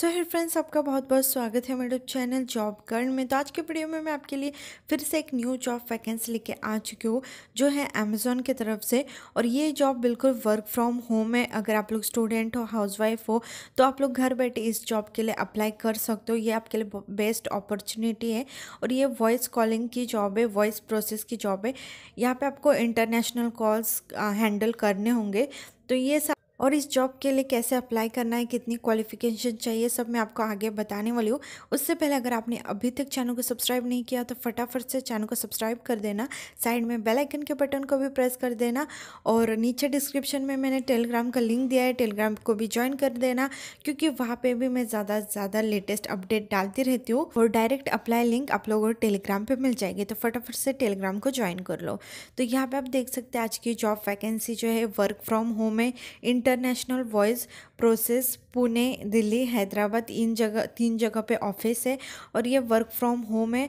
so here friends आपका बहुत बहुत स्वागत है मेरे चैनल जॉब गर्ल में तो आज के वीडियो में मैं आपके लिए फिर से एक न्यू जॉब वैकेंसी लेके आ चुकी हूँ जो है अमेज़ोन की तरफ से और ये जॉब बिल्कुल वर्क फ्रॉम होम है अगर आप लोग स्टूडेंट हो हाउसवाइफ हो तो आप लोग घर बैठे इस जॉब के लिए अप्लाई कर सकते हो ये आपके लिए बेस्ट अपॉर्चुनिटी है और ये वॉइस कॉलिंग की जॉब है वॉइस प्रोसेस की जॉब है यहाँ पर आपको इंटरनेशनल कॉल्स हैंडल करने होंगे तो ये सब और इस जॉब के लिए कैसे अप्लाई करना है कितनी क्वालिफिकेशन चाहिए सब मैं आपको आगे बताने वाली हूँ उससे पहले अगर आपने अभी तक चैनल को सब्सक्राइब नहीं किया तो फटाफट से चैनल को सब्सक्राइब कर देना साइड में बेल आइकन के बटन को भी प्रेस कर देना और नीचे डिस्क्रिप्शन में मैंने टेलीग्राम का लिंक दिया है टेलीग्राम को भी ज्वाइन कर देना क्योंकि वहाँ पर भी मैं ज़्यादा से ज़्यादा लेटेस्ट अपडेट डालती रहती हूँ और डायरेक्ट अप्लाई लिंक आप लोगों को टेलीग्राम पर मिल जाएगी तो फटाफट से टेलीग्राम को ज्वाइन कर लो तो यहाँ पर आप देख सकते हैं आज की जॉब वैकेंसी जो है वर्क फ्रॉम होम है inter international voice process Pune Delhi Hyderabad इन जगह तीन जगह पे ऑफिस है और ये वर्क फ्रॉम होम है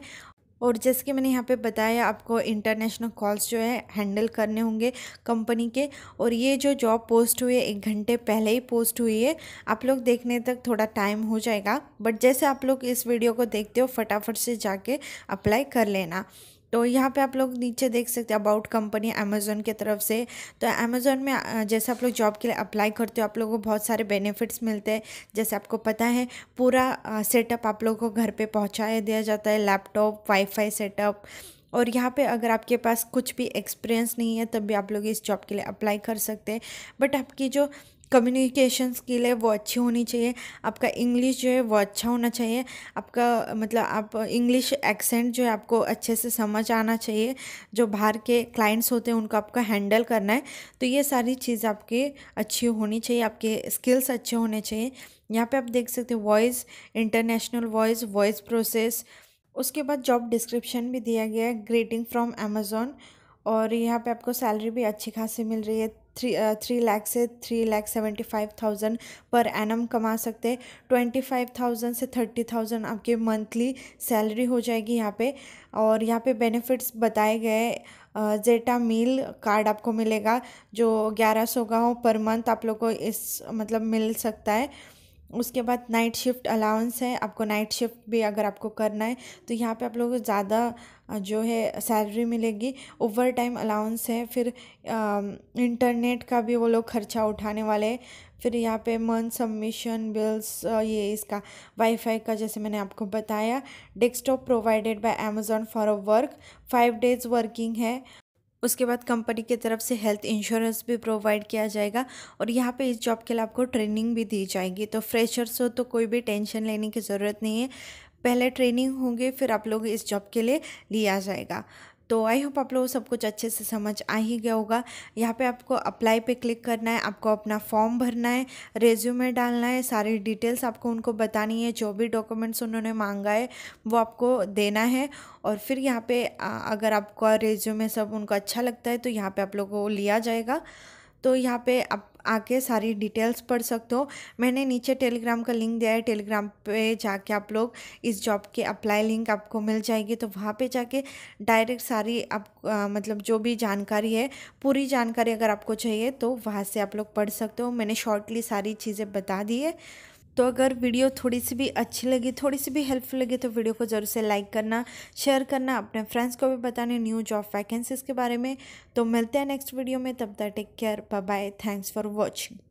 और जैसे कि मैंने यहाँ पे बताया आपको इंटरनेशनल कॉल्स जो है हैंडल करने होंगे कंपनी के और ये जो जॉब पोस्ट हुई है एक घंटे पहले ही पोस्ट हुई है आप लोग देखने तक थोड़ा टाइम हो जाएगा बट जैसे आप लोग इस वीडियो को देखते हो फटाफट से जाके अप्लाई कर लेना तो यहाँ पे आप लोग नीचे देख सकते हैं अबाउट कंपनी अमेजोन के तरफ से तो अमेजोन में जैसे आप लोग जॉब के लिए अप्लाई करते हो आप लोगों को बहुत सारे बेनिफिट्स मिलते हैं जैसे आपको पता है पूरा सेटअप आप लोगों को घर पे पहुँचाया दिया जाता है लैपटॉप वाईफाई सेटअप और यहाँ पे अगर आपके पास कुछ भी एक्सपीरियंस नहीं है तब भी आप लोग इस जॉब के लिए अप्लाई कर सकते हैं बट आपकी जो कम्युनिकेशन स्किल है वो अच्छी होनी चाहिए आपका इंग्लिश जो है वो अच्छा होना चाहिए आपका मतलब आप इंग्लिश एक्सेंट जो है आपको अच्छे से समझ आना चाहिए जो बाहर के क्लाइंट्स होते हैं उनको आपका हैंडल करना है तो ये सारी चीज़ आपकी अच्छी होनी चाहिए आपके स्किल्स अच्छे होने चाहिए यहाँ पे आप देख सकते हो voice international voice voice process उसके बाद जॉब डिस्क्रिप्शन भी दिया गया है ग्रेटिंग फ्रॉम अमेज़ोन और यहाँ पे आपको सैलरी भी अच्छी खासी मिल रही है थ्री थ्री लैख से three lakh seventy five thousand per annum कमा सकते हैं ट्वेंटी फाइव थाउजेंड से थर्टी थाउजेंड आपकी मंथली सैलरी हो जाएगी यहाँ पे और यहाँ पे बेनिफिट्स बताए गए जेटा मील कार्ड आपको मिलेगा जो ग्यारह सौ का हो पर मंथ आप लोग को इस मतलब मिल सकता है उसके बाद नाइट शिफ्ट अलाउंस है आपको नाइट शिफ्ट भी अगर आपको करना है तो यहाँ पे आप लोगों को ज़्यादा जो है सैलरी मिलेगी ओवर टाइम अलाउंस है फिर इंटरनेट का भी वो लोग खर्चा उठाने वाले फिर यहाँ पे मंथ सबमिशन बिल्स ये इसका वाईफाई का जैसे मैंने आपको बताया desktop provided by Amazon for a work five days working है उसके बाद कंपनी की तरफ से हेल्थ इंश्योरेंस भी प्रोवाइड किया जाएगा और यहाँ पे इस जॉब के लिए आपको ट्रेनिंग भी दी जाएगी तो फ्रेशर्स हो तो कोई भी टेंशन लेने की ज़रूरत नहीं है पहले ट्रेनिंग होंगे फिर आप लोग इस जॉब के लिए लिया जाएगा तो आई होप आप लोगों सब कुछ अच्छे से समझ आ ही गया होगा यहाँ पे आपको अप्लाई पे क्लिक करना है आपको अपना फॉर्म भरना है रेज्यूमे डालना है सारी डिटेल्स आपको उनको बतानी है जो भी डॉक्यूमेंट्स उन्होंने मांगा है वो आपको देना है और फिर यहाँ पे अगर आपका रेज्यूमे सब उनको अच्छा लगता है तो यहाँ पे आप लोगों को लिया जाएगा तो यहाँ पे आप आके सारी डिटेल्स पढ़ सकते हो मैंने नीचे टेलीग्राम का लिंक दिया है टेलीग्राम पे जाके आप लोग इस जॉब के अप्लाई लिंक आपको मिल जाएगी तो वहाँ पे जाके डायरेक्ट सारी आप आ, मतलब जो भी जानकारी है पूरी जानकारी अगर आपको चाहिए तो वहाँ से आप लोग पढ़ सकते हो मैंने शॉर्टली सारी चीज़ें बता दी है तो अगर वीडियो थोड़ी सी भी अच्छी लगी थोड़ी सी भी हेल्पफुल लगी तो वीडियो को ज़रूर से लाइक करना शेयर करना अपने फ्रेंड्स को भी बताने न्यू जॉब वैकेंसीज़ के बारे में तो मिलते हैं नेक्स्ट वीडियो में तब तक take care bye bye thanks for watching